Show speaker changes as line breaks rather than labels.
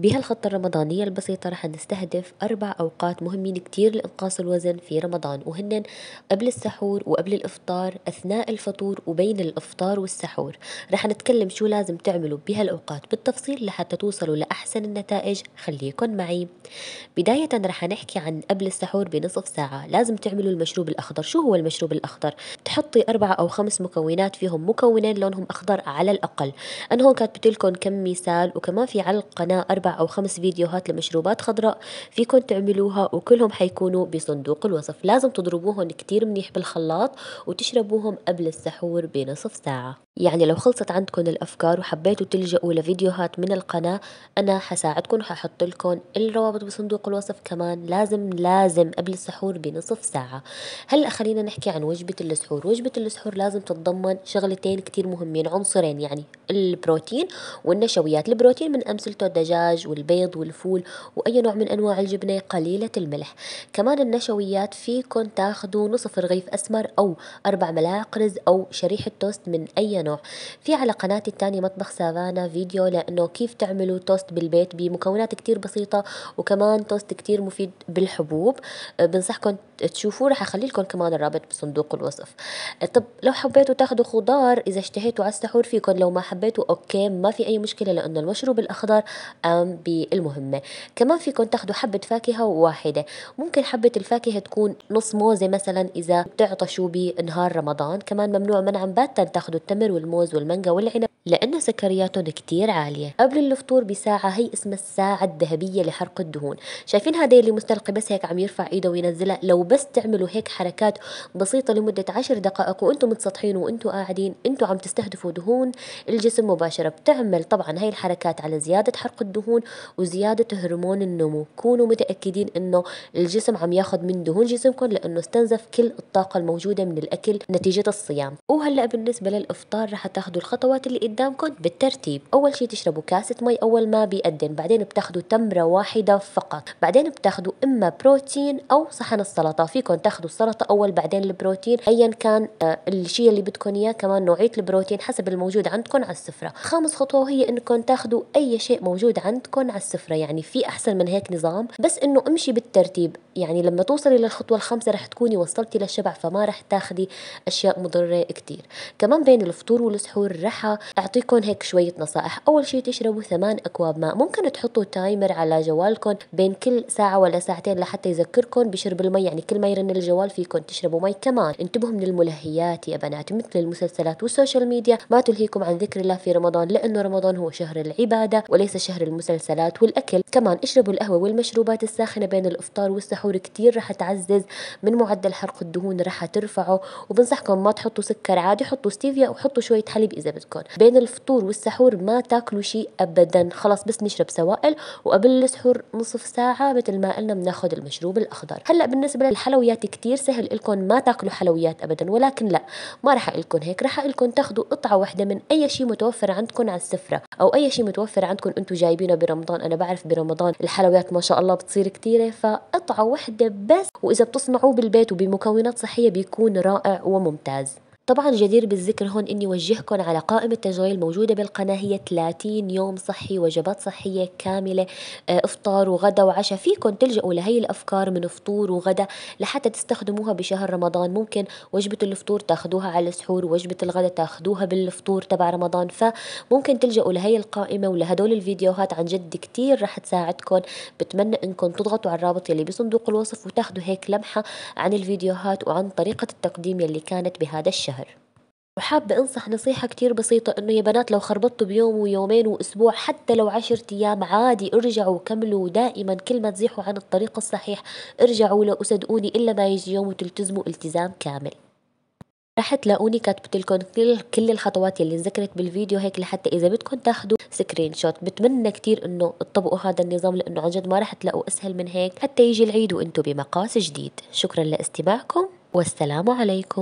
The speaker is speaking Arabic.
بهالخطة الرمضانية البسيطة رح نستهدف أربع أوقات مهمين كتير لإنقاص الوزن في رمضان وهن قبل السحور وقبل الإفطار أثناء الفطور وبين الإفطار والسحور رح نتكلم شو لازم تعملوا بهالأوقات بالتفصيل لحتى توصلوا لأحسن النتائج خليكن معي بداية رح نحكي عن قبل السحور بنصف ساعة لازم تعملوا المشروب الأخضر شو هو المشروب الأخضر؟ تحطي أربعة أو خمس مكونات فيهم مكونين لونهم أخضر على الأقل أنا هون كاتبت لكم مثال وكمان في على القناة أربع أو خمس فيديوهات لمشروبات خضراء فيكم تعملوها وكلهم حيكونوا بصندوق الوصف لازم تضربوهم كتير منيح بالخلاط وتشربوهم قبل السحور بنصف ساعة يعني لو خلصت عندكم الأفكار وحبيتوا تلجأوا لفيديوهات من القناة أنا حساعدكم وححط لكم الروابط بصندوق الوصف كمان لازم لازم قبل السحور بنصف ساعة هلأ خلينا نحكي عن وجبة السحور وجبة السحور لازم تتضمن شغلتين كتير مهمين عنصرين يعني البروتين والنشويات البروتين من أمثلته الدجاج والبيض والفول وأي نوع من أنواع الجبنة قليلة الملح كمان النشويات فيكم تاخذوا نصف رغيف أسمر أو أربع ملاعق رز أو شريحة توست من أي نوع في على قناتي الثانيه مطبخ سافانا فيديو لانه كيف تعملوا توست بالبيت بمكونات كتير بسيطه وكمان توست كتير مفيد بالحبوب أه، بنصحكم تشوفوه رح اخلي لكم كمان الرابط بصندوق الوصف أه، طب لو حبيتوا تاخذوا خضار اذا اشتهيتوا على السحور فيكم لو ما حبيتوا اوكي ما في اي مشكله لانه المشروب الاخضر قام بالمهمه كمان فيكم تاخذوا حبه فاكهه واحده ممكن حبه الفاكهه تكون نص موزه مثلا اذا بتعطشوا بنهار رمضان كمان ممنوع منعا باتا تاخذوا التمر الجزر والموز والمانجا والعنب لأن سكرياتهم كتير عالية قبل الفطور بساعة هي اسمها الساعة الذهبية لحرق الدهون شايفين هذا اللي مستلقي بس هيك عم يرفع ايده وينزلها لو بس تعملوا هيك حركات بسيطة لمدة عشر دقائق وانتم متسطحين وانتم قاعدين انتم عم تستهدفوا دهون الجسم مباشرة بتعمل طبعا هاي الحركات على زيادة حرق الدهون وزيادة هرمون النمو كونوا متأكدين انه الجسم عم ياخذ من دهون جسمكم لانه استنزف كل الطاقة الموجودة من الاكل نتيجة الصيام وهلا بالنسبة للافطار الصغار رح تاخدوا الخطوات اللي قدامكم بالترتيب أول شيء تشربوا كاسة مي أول ما بيقدم بعدين بتاخدوا تمرة واحدة فقط بعدين بتاخدوا إما بروتين أو صحن السلطة فيكم تاخدوا السلطة أول بعدين البروتين أيا كان آه، الشيء اللي بدكم إياه كمان نوعية البروتين حسب الموجود عندكم على السفرة خامس خطوة وهي إنكم تاخدوا أي شيء موجود عندكم على السفرة يعني في أحسن من هيك نظام بس إنه امشي بالترتيب يعني لما توصلي للخطوة الخامسة رح تكوني وصلتي للشبع فما رح تاخدي أشياء مضرة كتير كمان بين الفطور الفطور والسحور رح أعطيكم هيك شوية نصائح أول شيء تشربوا ثمان أكواب ماء ممكن تحطوا تايمر على جوالكم بين كل ساعة ولا ساعتين لحتى يذكركم بشرب المي يعني كل ما يرن الجوال فيكم تشربوا مي كمان انتبهوا من الملهيات يا بنات مثل المسلسلات والسوشيال ميديا ما تلهيكم عن ذكر الله في رمضان لأنه رمضان هو شهر العبادة وليس شهر المسلسلات والأكل كمان اشربوا القهوة والمشروبات الساخنة بين الإفطار والسحور كتير رح تعزز من معدل حرق الدهون رح ترفعه وبنصحكم ما تحطوا سكر عادي حطوا ستيفيا وحطوا تحطوا شويه حليب اذا بدكم بين الفطور والسحور ما تاكلوا شيء ابدا خلص بس نشرب سوائل وقبل السحور نصف ساعه مثل ما قلنا بناخذ المشروب الاخضر هلا بالنسبه للحلويات كثير سهل لكم ما تاكلوا حلويات ابدا ولكن لا ما رح لكم هيك رح لكم تاخذوا قطعه واحده من اي شيء متوفر عندكم على السفره او اي شيء متوفر عندكم انتم جايبينه برمضان انا بعرف برمضان الحلويات ما شاء الله بتصير كثيره فقطعه واحده بس واذا بتصنعوه بالبيت وبمكونات صحيه بيكون رائع وممتاز طبعا جدير بالذكر هون اني وجهكم على قائمة تجريع الموجودة بالقناة هي 30 يوم صحي وجبات صحية كاملة آه، افطار وغدا وعشاء فيكم تلجأوا لهي الافكار من فطور وغدا لحتى تستخدموها بشهر رمضان ممكن وجبة الفطور تاخدوها على السحور وجبة الغدا تاخدوها بالفطور تبع رمضان فممكن تلجأوا لهي القائمة ولهدول الفيديوهات عن جد كتير رح تساعدكم بتمنى انكم تضغطوا على الرابط يلي بصندوق الوصف وتاخدوا هيك لمحة عن الفيديوهات وعن طريقة التقديم يلي كانت بهذا الشهر وحابة أنصح نصيحة كتير بسيطة إنه يا بنات لو خربطتوا بيوم ويومين وأسبوع حتى لو عشرة أيام عادي ارجعوا وكملوا دائما كل ما تزيحوا عن الطريق الصحيح ارجعوا له وصدقوني إلا ما يجي يوم وتلتزموا التزام كامل رح تلاقوني كاتبت لكم كل كل الخطوات يلي انذكرت بالفيديو هيك لحتى اذا بدكم تاخذوا سكرين شوت بتمنى كثير انه تطبقوا هذا النظام لانه عن جد ما رح تلاقوا اسهل من هيك حتى يجي العيد وانتم بمقاس جديد شكرا لاستماعكم والسلام عليكم